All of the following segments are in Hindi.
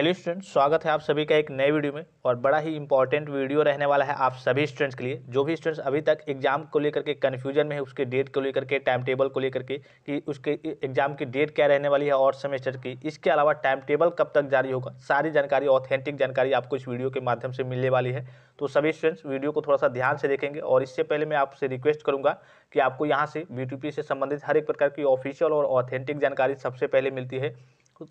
हेलो स्टूडेंट्स स्वागत है आप सभी का एक नए वीडियो में और बड़ा ही इंपॉर्टेंट वीडियो रहने वाला है आप सभी स्टूडेंट्स के लिए जो भी स्टूडेंट्स अभी तक एग्जाम को लेकर के कन्फ्यूजन में है उसके डेट को लेकर के टाइम टेबल को लेकर के कि उसके एग्जाम की डेट क्या रहने वाली है और सेमेस्टर की इसके अलावा टाइम टेबल कब तक जारी होगा सारी जानकारी ऑथेंटिक जानकारी आपको इस वीडियो के माध्यम से मिलने वाली है तो सभी स्टूडेंट्स वीडियो को थोड़ा सा ध्यान से देखेंगे और इससे पहले मैं आपसे रिक्वेस्ट करूँगा कि आपको यहाँ से बी से संबंधित हर एक प्रकार की ऑफिशियल और ऑथेंटिक जानकारी सबसे पहले मिलती है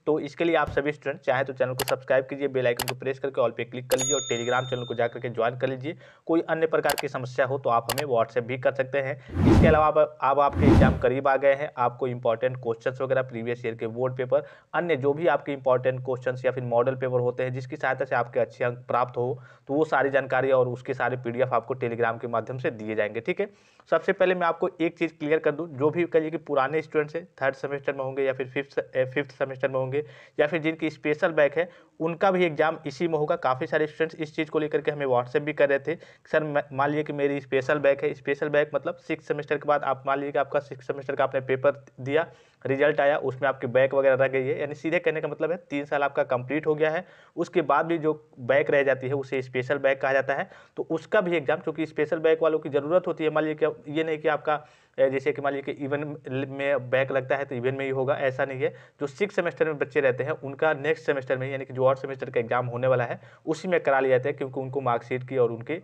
तो इसके लिए आप सभी स्टूडेंट चाहे तो चैनल को सब्सक्राइब कीजिए बेल आइकन को प्रेस करके ऑल पे क्लिक कर लीजिए और टेलीग्राम चैनल को जाकर के ज्वाइन कर लीजिए कोई अन्य प्रकार की समस्या हो तो आप हमें व्हाट्सएप भी कर सकते हैं इसके अलावा आप, आप आपके एग्जाम करीब आ गए हैं आपको इंपॉर्टेंट क्वेश्चन वगैरह प्रीवियस ईयर के बोर्ड पेपर अन्य जो भी आपके इंपॉर्टेंट क्वेश्चन या फिर मॉडल पेपर होते हैं जिसकी सहायता से आपके अच्छे अंक प्राप्त हो तो वो सारी जानकारी और उसके सारे पी आपको टेलीग्राम के माध्यम से दिए जाएंगे ठीक है सबसे पहले मैं आपको एक चीज़ क्लियर कर दूँ जो भी कहिए कि पुराने स्टूडेंट्स हैं थर्ड सेमेस्टर में होंगे या फिर फिफ्थ फिफ्थ सेमेस्टर में होंगे या फिर जिनकी स्पेशल बैक है उनका भी एग्जाम इसी में होगा काफ़ी सारे स्टूडेंट्स इस चीज़ को लेकर के हमें व्हाट्सएप भी कर रहे थे सर मान लीजिए कि मेरी स्पेशल बैक है स्पेशल बैक मतलब सिक्स सेमेस्टर के बाद आप मान लीजिए कि आपका सिक्स सेमेस्टर का आपने पेपर दिया रिजल्ट आया उसमें आपके बैक वगैरह रह गई है यानी सीधे कहने का मतलब है तीन साल आपका कंप्लीट हो गया है उसके बाद भी जो बैक रह जाती है उसे स्पेशल बैक कहा जाता है तो उसका भी एग्जाम चूँकि स्पेशल बैक वालों की ज़रूरत होती है मान लीजिए कि ये नहीं कि आपका जैसे कि मान लीजिए कि इवन में बैक लगता है तो इवन में ही होगा ऐसा नहीं है जो सिक्स सेमेस्टर में बच्चे रहते हैं उनका नेक्स्ट सेमेस्टर में यानी कि जो और सेमेस्टर का एग्जाम होने वाला है उसी में करा लिया जाता है क्योंकि उनको मार्कशीट की और उनके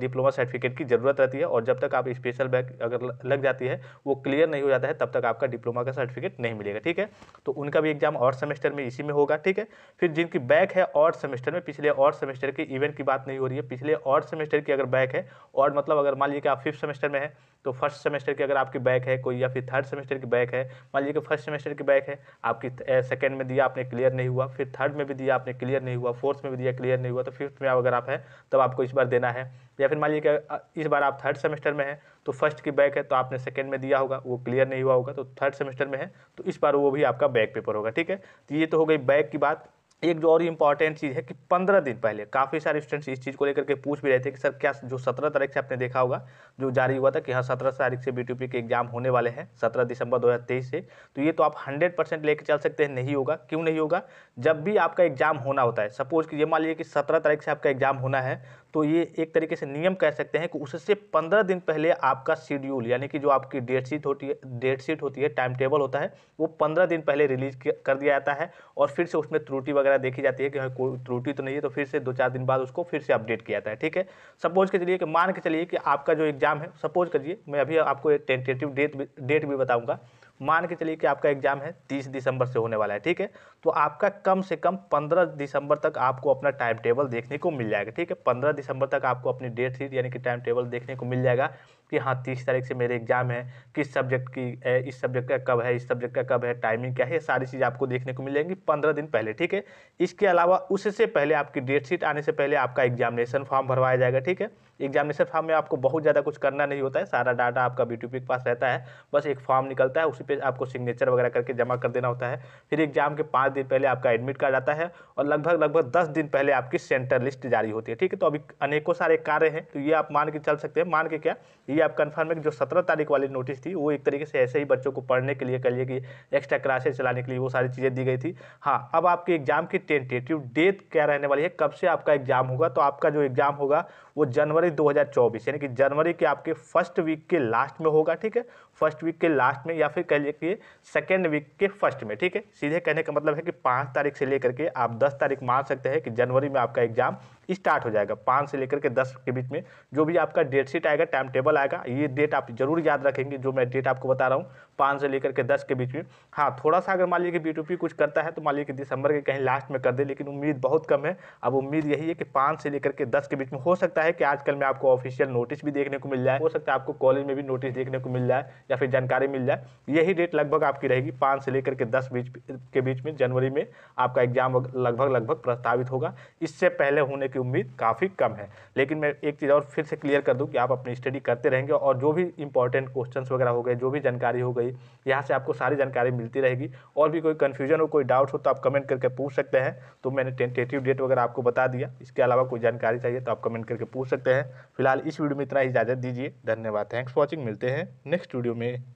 डिप्लोमा सर्टिफिकेट की ज़रूरत रहती है और जब तक आप स्पेशल बैक अगर लग जाती है वो क्लियर नहीं हो जाता है तब तक आपका डिप्लोमा का सर्टिफिकेट नहीं मिलेगा ठीक है तो उनका भी एग्जाम और सेमेस्टर में इसी में होगा ठीक है फिर जिनकी बैक है और सेमेस्टर में पिछले और सेमेस्टर के इवेंट की बात नहीं हो रही है पिछले और सेमेस्टर की अगर बैक है और मतलब अगर मान लीजिए कि आप फिफ्थ सेमेस्टर में है तो फर्स्ट सेमेस्टर की अगर आपकी बैक है कोई या फिर थर्ड सेमेस्टर की बैक है मान लीजिए कि फर्स्ट सेमेस्टर की बैक है आपकी सेकेंड में दिया आपने क्लियर नहीं हुआ फिर थर्ड में भी दिया आपने क्लियर नहीं हुआ फोर्थ में भी दिया क्लियर नहीं हुआ तो फिफ्थ में अगर आप है तब आपको इस बार देना है या फिर मान लीजिए कि इस बार आप थर्ड सेमेस्टर में है तो फर्स्ट की बैक है तो आपने सेकेंड में दिया होगा वो क्लियर नहीं हुआ होगा तो थर्ड सेमेस्टर में है तो इस बार वो भी आपका बैक पेपर होगा ठीक है तो ये तो हो गई बैक की बात एक जो और इम्पॉर्टेंट चीज़ है कि पंद्रह दिन पहले काफ़ी सारे स्टूडेंट्स इस चीज़ को लेकर के पूछ भी रहे थे कि सर क्या जो सत्रह तारीख से आपने देखा होगा जो जारी हुआ था कि हाँ सत्रह तारीख से बी के एग्जाम होने वाले हैं सत्रह दिसंबर तेईस से तो ये तो आप हंड्रेड परसेंट लेकर चल सकते हैं नहीं होगा क्यों नहीं होगा जब भी आपका एग्जाम होना होता है सपोज ये मान लीजिए कि सत्रह तारीख से आपका एग्जाम होना है तो ये एक तरीके से नियम कह सकते हैं कि उससे पंद्रह दिन पहले आपका शेड्यूल यानी कि जो आपकी डेट शीट होती है डेट शीट होती है टाइम टेबल होता है वो पंद्रह दिन पहले रिलीज कर दिया जाता है और फिर से उसमें त्रुटि वगैरह देखी जाती है कि हाँ, कोई त्रुटि तो नहीं है तो फिर से दो चार दिन बाद उसको फिर से अपडेट किया जाता है ठीक है सपोज के चलिए कि मान के चलिए कि आपका जो एग्ज़ाम है सपोज करिए मैं अभी आपको एक टेंटेटिव डेट डेट भी बताऊँगा मान के चलिए कि आपका एग्जाम है तीस दिसंबर से होने वाला है ठीक है तो आपका कम से कम पंद्रह दिसंबर तक आपको अपना टाइम टेबल देखने को मिल जाएगा ठीक है पंद्रह दिसंबर तक आपको अपनी डेट शीट यानी कि टाइम टेबल देखने को मिल जाएगा कि हाँ तीस तारीख से मेरे एग्ज़ाम है किस सब्जेक्ट की है इस सब्जेक्ट का कब है इस सब्जेक्ट का कब है टाइमिंग क्या है सारी चीज़ आपको देखने को मिलेंगी पंद्रह दिन पहले ठीक है इसके अलावा उससे पहले आपकी डेट शीट आने से पहले आपका एग्जामिनेशन फॉर्म भरवाया जाएगा ठीक है एग्जामिनेशन फॉर्म में आपको बहुत ज़्यादा कुछ करना नहीं होता है सारा डाटा आपका बी के पास रहता है बस एक फॉर्म निकलता है उसी पर आपको सिग्नेचर वगैरह करके जमा कर देना होता है फिर एग्जाम के पाँच दिन पहले आपका एडमिट कार्ड आता है और लगभग लगभग दस दिन पहले आपकी सेंटर लिस्ट जारी होती है ठीक है तो अभी अनेकों सारे कार्य हैं तो ये आप मान के चल सकते हैं मान के क्या ये ये आप कन्फर्म है कि जो सत्रह तारीख वाली नोटिस थी वो एक तरीके से ऐसे ही बच्चों को पढ़ने के लिए कहिए कि एक्स्ट्रा क्लासेस चलाने के लिए वो सारी चीज़ें दी गई थी हाँ अब आपके एग्जाम की टेंटेटिव डेट क्या रहने वाली है कब से आपका एग्जाम होगा तो आपका जो एग्जाम होगा वो जनवरी 2024 यानी कि जनवरी के आपके फर्स्ट वीक के लास्ट में होगा ठीक है फर्स्ट वीक के लास्ट में या फिर कह लीजिए सेकेंड वीक के फर्स्ट में ठीक है सीधे कहने का मतलब है कि पाँच तारीख से लेकर के आप दस तारीख मान सकते हैं कि जनवरी में आपका एग्जाम स्टार्ट हो जाएगा पाँच से लेकर के दस के बीच में जो भी आपका डेट शीट आएगा टाइम टेबल आएगा जाएगा ये डेट आप जरूर याद रखेंगे जो मैं डेट आपको बता रहा हूँ पाँच से लेकर के दस के बीच में हाँ थोड़ा सा अगर मान लीजिए बी कुछ करता है तो मान लीजिए दिसंबर के कहीं लास्ट में कर दे लेकिन उम्मीद बहुत कम है अब उम्मीद यही है कि पाँच से लेकर के दस के बीच में हो सकता है कि आजकल में आपको ऑफिशियल नोटिस भी देखने को मिल जाए हो सकता है आपको कॉलेज में भी नोटिस देखने को मिल जाए या फिर जानकारी मिल जाए यही डेट लगभग आपकी रहेगी पाँच से लेकर के दस बीच के बीच में जनवरी में आपका एग्जाम लगभग लगभग प्रस्तावित होगा इससे पहले होने की उम्मीद काफ़ी कम है लेकिन मैं एक चीज़ और फिर से क्लियर कर दूँ कि आप अपनी स्टडी करते रहेंगे रहेंगे और जो भी इंपॉर्टेंट क्वेश्चंस वगैरह हो गए जो भी जानकारी हो गई यहाँ से आपको सारी जानकारी मिलती रहेगी और भी कोई कन्फ्यूजन हो कोई डाउट हो तो आप कमेंट करके पूछ सकते हैं तो मैंने टेंटेटिव डेट वगैरह आपको बता दिया इसके अलावा कोई जानकारी चाहिए तो आप कमेंट करके पूछ सकते हैं फिलहाल इस वीडियो में इतना इजाज़त दीजिए धन्यवाद थैंक्स फॉर वॉचिंग मिलते हैं नेक्स्ट वीडियो में